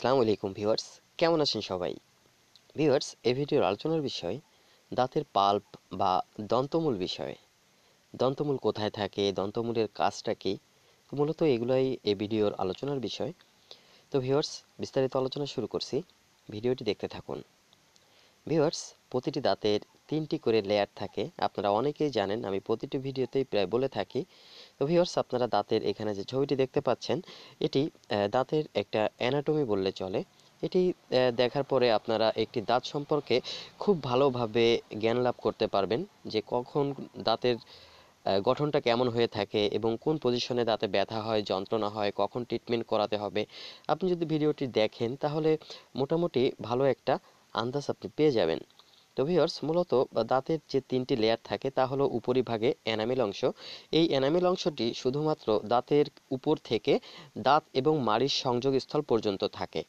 আসসালামু আলাইকুম ভিউয়ার্স কেমন আছেন সবাই ভিউয়ার্স এই ভিডিওর আলোচনার বিষয় দাঁতের পাল্প বা দন্তমূল বিষয়ে দন্তমূল কোথায় থাকে দন্তমূলের কাজটা কী মূলত এগুলোই এই ভিডিওর আলোচনার বিষয় তো ভিউয়ার্স বিস্তারিত আলোচনা শুরু করছি ভিডিওটি দেখতে থাকুন ভিউয়ার্স প্রতিটি দাঁতের তিনটি করে লেয়ার থাকে আপনারা অনেকেই জানেন আমি প্রতিটি ভিডিওতেই প্রায় বলে থাকি ভিওর্স ভিউয়ার্স আপনারা দাঁতের এখানে যে ছবিটি দেখতে পাচ্ছেন এটি দাঁতের একটা অ্যানাটমি বললে চলে এটি দেখার পরে আপনারা একটি দাঁত সম্পর্কে খুব ভালোভাবে জ্ঞান লাভ করতে পারবেন যে কখন দাঁতের গঠনটা কেমন হয়ে থাকে এবং কোন পজিশনে দাঁতে ব্যথা হয় যন্ত্রণা হয় কখন ট্রিটমেন্ট করাতে হবে আপনি যদি ভিডিওটি দেখেন তাহলে মোটামুটি ভালো একটা আন্দাজ আপনি পেয়ে যাবেন তো ভিউয়ার্স মূলত দাঁতের যে তিনটি লেয়ার থাকে তা হলো উপরিভাগে এনামেল অংশ এই এনামেল অংশটি শুধুমাত্র দাঁতের উপর থেকে দাঁত এবং মাড়ির সংযোগস্থল পর্যন্ত থাকে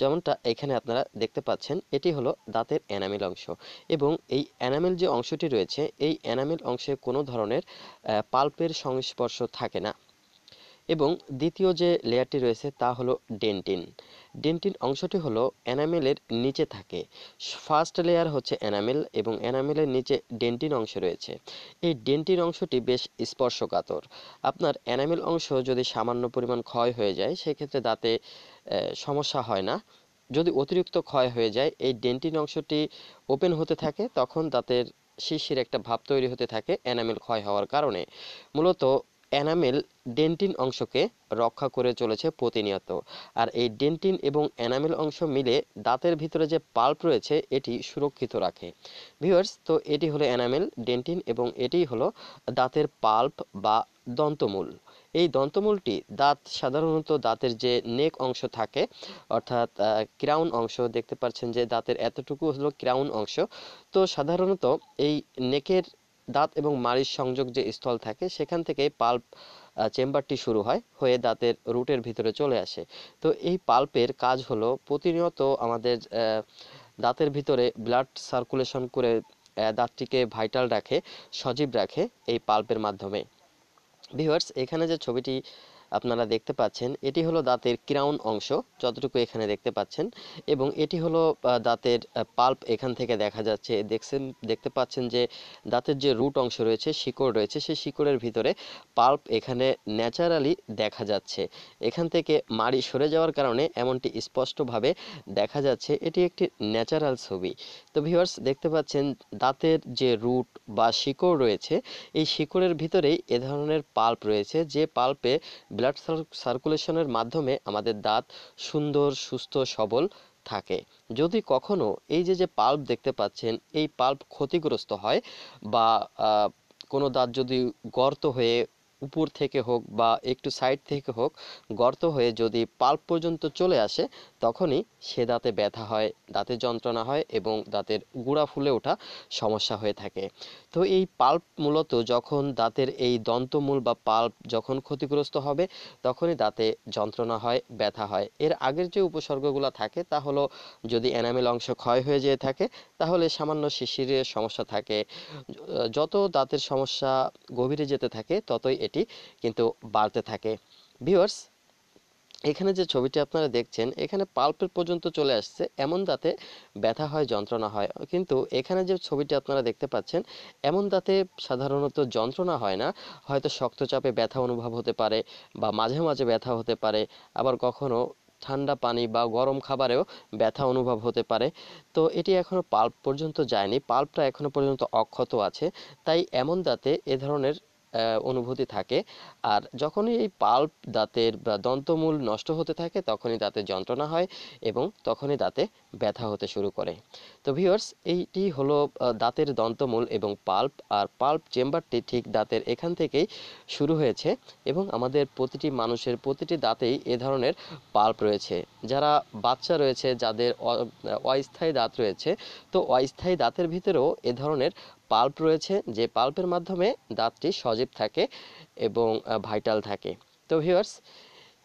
যেমনটা এখানে আপনারা দেখতে পাচ্ছেন এটি হলো দাঁতের এনামেল অংশ এবং এই এনামেল যে অংশটি রয়েছে এই এনামেল অংশে কোনো ধরনের পাল্পের সংস্পর্শ থাকে না এবং দ্বিতীয় যে লেয়ারটি রয়েছে তা হলো ডেন্টিন ডেন্টিন অংশটি হলো এনামেলের নিচে থাকে ফার্স্ট লেয়ার হচ্ছে এনামেল এবং এনামেলের নিচে ডেন্টিন অংশ রয়েছে এই ডেন্টিন অংশটি বেশ স্পর্শকাতর আপনার এনামেল অংশ যদি সামান্য পরিমাণ ক্ষয় হয়ে যায় সেক্ষেত্রে দাঁতে সমস্যা হয় না যদি অতিরিক্ত ক্ষয় হয়ে যায় এই ডেন্টিন অংশটি ওপেন হতে থাকে তখন দাঁতের শিশির একটা ভাব তৈরি হতে থাকে এনামেল ক্ষয় হওয়ার কারণে মূলত অ্যানামেল ডেন্টিন অংশকে রক্ষা করে চলেছে প্রতিনিয়ত আর এই ডেন্টিন এবং অ্যানামেল অংশ মিলে দাঁতের ভিতরে যে পাল্প রয়েছে এটি সুরক্ষিত রাখে ভিউয়ার্স তো এটি হলো অ্যানামেল ডেন্টিন এবং এটি হলো দাঁতের পাল্প বা দন্তমূল এই দন্তমূলটি দাঁত সাধারণত দাঁতের যে নেক অংশ থাকে অর্থাৎ ক্রাউন অংশ দেখতে পাচ্ছেন যে দাঁতের এতটুকু হলো ক্রাউন অংশ তো সাধারণত এই নেকের দাঁত এবং মাড়ির সংযোগ যে স্থল থাকে সেখান থেকে পাল্প চেম্বারটি শুরু হয় হয়ে দাঁতের রুটের ভিতরে চলে আসে তো এই পাল্পের কাজ হলো প্রতিনিয়ত আমাদের দাঁতের ভিতরে ব্লাড সার্কুলেশন করে দাঁতটিকে ভাইটাল রাখে সজীব রাখে এই পাল্পের মাধ্যমে ভিউয়ার্স এখানে যে ছবিটি আপনারা দেখতে পাচ্ছেন এটি হলো দাঁতের ক্রাউন অংশ যতটুকু এখানে দেখতে পাচ্ছেন এবং এটি হলো দাঁতের পাল্প এখান থেকে দেখা যাচ্ছে দেখছেন দেখতে পাচ্ছেন যে দাঁতের যে রুট অংশ রয়েছে শিকড় রয়েছে সেই শিকড়ের ভিতরে পাল্প এখানে ন্যাচারালি দেখা যাচ্ছে এখান থেকে মাড়ি সরে যাওয়ার কারণে এমনটি স্পষ্টভাবে দেখা যাচ্ছে এটি একটি ন্যাচারাল ছবি তো ভিউয়ার্স দেখতে পাচ্ছেন দাঁতের যে রুট বা শিকড় রয়েছে এই শিকড়ের ভিতরেই এ ধরনের পাল্প রয়েছে যে পাল্পে ব্লাড সার্কুলেশনের মাধ্যমে আমাদের দাঁত সুন্দর সুস্থ সবল থাকে যদি কখনো এই যে যে পাল্প দেখতে পাচ্ছেন এই পাল্প ক্ষতিগ্রস্ত হয় বা কোনো দাঁত যদি গর্ত হয়ে উপর থেকে হোক বা একটু সাইড থেকে হোক গর্ত হয়ে যদি পাল্প পর্যন্ত চলে আসে তখনই সে দাঁতে ব্যথা হয় দাঁতে যন্ত্রণা হয় এবং দাঁতের গুঁড়া ফুলে ওঠা সমস্যা হয়ে থাকে তো এই পাল্প মূলত যখন দাঁতের এই দন্তমূল বা পাল্প যখন ক্ষতিগ্রস্ত হবে তখনই দাঁতে যন্ত্রণা হয় ব্যথা হয় এর আগের যে উপসর্গগুলো থাকে তা হলো যদি এনামেল অংশ ক্ষয় হয়ে যেয়ে থাকে তাহলে সামান্য শিশিরের সমস্যা থাকে যত দাঁতের সমস্যা গভীরে যেতে থাকে ততই এটি সেটি কিন্তু বাড়তে থাকে ভিউয়ার্স এখানে যে ছবিটি আপনারা দেখছেন এখানে পাল্পের পর্যন্ত চলে আসছে এমন দাঁতে ব্যথা হয় যন্ত্রণা হয় কিন্তু এখানে যে ছবিটি আপনারা দেখতে পাচ্ছেন এমন দাঁতে সাধারণত যন্ত্রণা হয় না হয়তো শক্ত চাপে ব্যথা অনুভব হতে পারে বা মাঝে মাঝে ব্যথা হতে পারে আবার কখনো ঠান্ডা পানি বা গরম খাবারেও ব্যথা অনুভব হতে পারে তো এটি এখনও পাল্প পর্যন্ত যায়নি পাল্পটা এখনও পর্যন্ত অক্ষত আছে তাই এমন দাঁতে এ ধরনের অনুভূতি থাকে আর যখনই এই পাল্প দাঁতের বা দন্তমূল নষ্ট হতে থাকে তখনই দাঁতে যন্ত্রণা হয় এবং তখনই দাঁতে ব্যথা হতে শুরু করে তো ভিওর্স এইটি হলো দাঁতের দন্তমূল এবং পাল্প আর পাল্প চেম্বারটি ঠিক দাঁতের এখান থেকেই শুরু হয়েছে এবং আমাদের প্রতিটি মানুষের প্রতিটি দাঁতেই এ ধরনের পাল্প রয়েছে যারা বাচ্চা রয়েছে যাদের অস্থায়ী দাঁত রয়েছে তো অস্থায়ী দাঁতের ভিতরেও এ ধরনের পাল্প রয়েছে যে পাল্পের মাধ্যমে দাঁতটি সজীব থাকে এবং ভাইটাল থাকে তো ভিউয়ার্স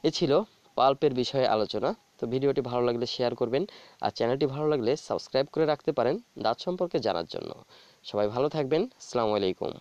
এ ছিল পাল্পের বিষয়ে আলোচনা তো ভিডিওটি ভালো লাগলে শেয়ার করবেন আর চ্যানেলটি ভালো লাগলে সাবস্ক্রাইব করে রাখতে পারেন দাঁত সম্পর্কে জানার জন্য সবাই ভালো থাকবেন সালামু আলাইকুম